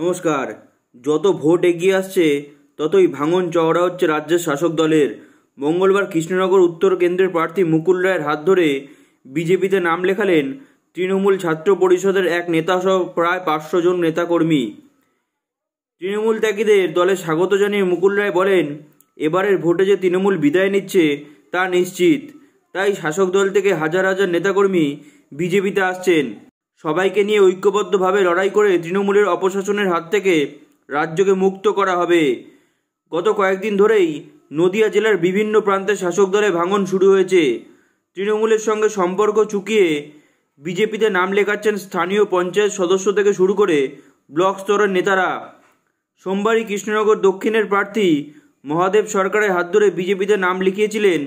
নমস্কার যত ভোট এগিয়ে আসছে ততই ভাঙন চওড়া হচ্ছে রাজ্যের শাসক দলের মঙ্গলবার কৃষ্ণনগর উত্তর কেন্দ্রের প্রার্থী মুকুল রায়ের হাত ধরে বিজেপিতে নাম লেখালেন তৃণমূল ছাত্র পরিষদের এক নেতা সহ প্রায় পাঁচশো জন নেতাকর্মী তৃণমূল ত্যাগীদের দলে স্বাগত জানিয়ে মুকুল রায় বলেন এবারের ভোটে যে তৃণমূল বিদায় নিচ্ছে তা নিশ্চিত তাই শাসক দল থেকে হাজার হাজার নেতাকর্মী বিজেপিতে আসছেন সবাইকে নিয়ে ঐক্যবদ্ধভাবে লড়াই করে তৃণমূলের অপশাসনের হাত থেকে রাজ্যকে মুক্ত করা হবে গত কয়েকদিন ধরেই নদিয়া জেলার বিভিন্ন প্রান্তে শাসক দলে ভাঙন শুরু হয়েছে তৃণমূলের সঙ্গে সম্পর্ক চুকিয়ে বিজেপিতে নাম লেখাচ্ছেন স্থানীয় পঞ্চায়েত সদস্য থেকে শুরু করে ব্লক স্তরের নেতারা সোমবারই কৃষ্ণনগর দক্ষিণের প্রার্থী মহাদেব সরকারের হাত ধরে বিজেপিতে নাম লিখিয়েছিলেন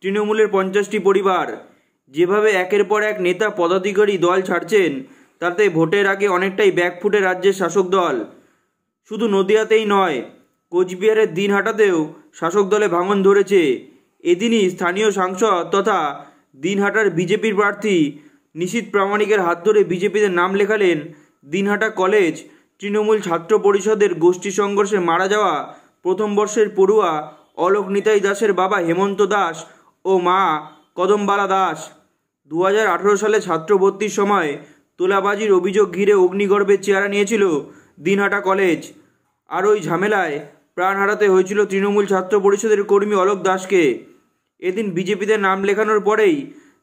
তৃণমূলের পঞ্চাশটি পরিবার যেভাবে একের পর এক নেতা পদাধিকারী দল ছাড়ছেন তাতে ভোটের আগে অনেকটাই ব্যাকফুটে রাজ্যের শাসক দল শুধু নদিয়াতেই নয় কোচবিহারের দিনহাটাতেও শাসক দলে ভাঙন ধরেছে এদিনই স্থানীয় সাংসদ তথা দিনহাটার বিজেপির প্রার্থী নিশীত প্রামাণিকের হাত ধরে বিজেপিতে নাম লেখালেন দিনহাটা কলেজ তৃণমূল ছাত্র পরিষদের গোষ্ঠী সংঘর্ষে মারা যাওয়া প্রথম বর্ষের পড়ুয়া অলোক নিতাই দাসের বাবা হেমন্ত দাস ও মা কদমবালা দাস দু সালে ছাত্র ভর্তির সময় তোলাবাজির অভিযোগ ঘিরে অগ্নিগর্ভের চেহারা নিয়েছিল দিনহাটা কলেজ আর ওই ঝামেলায় প্রাণ হারাতে হয়েছিল তৃণমূল ছাত্র পরিষদের কর্মী অলোক দাসকে এদিন বিজেপিতে নাম লেখানোর পরেই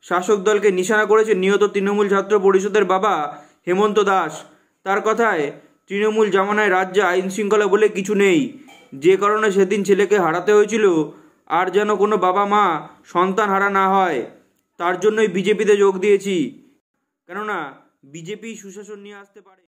শাসক দলকে নিশানা করেছে নিহত তৃণমূল ছাত্র পরিষদের বাবা হেমন্ত দাস তার কথায় তৃণমূল জামানায় রাজ্যে আইন শৃঙ্খলা বলে কিছু নেই যে কারণে সেদিন ছেলেকে হারাতে হয়েছিল আর যেন কোনো বাবা মা সন্তান হারা না হয় তার জন্যই বিজেপিতে যোগ দিয়েছি কেননা বিজেপি সুশাসন নিয়ে আসতে পারে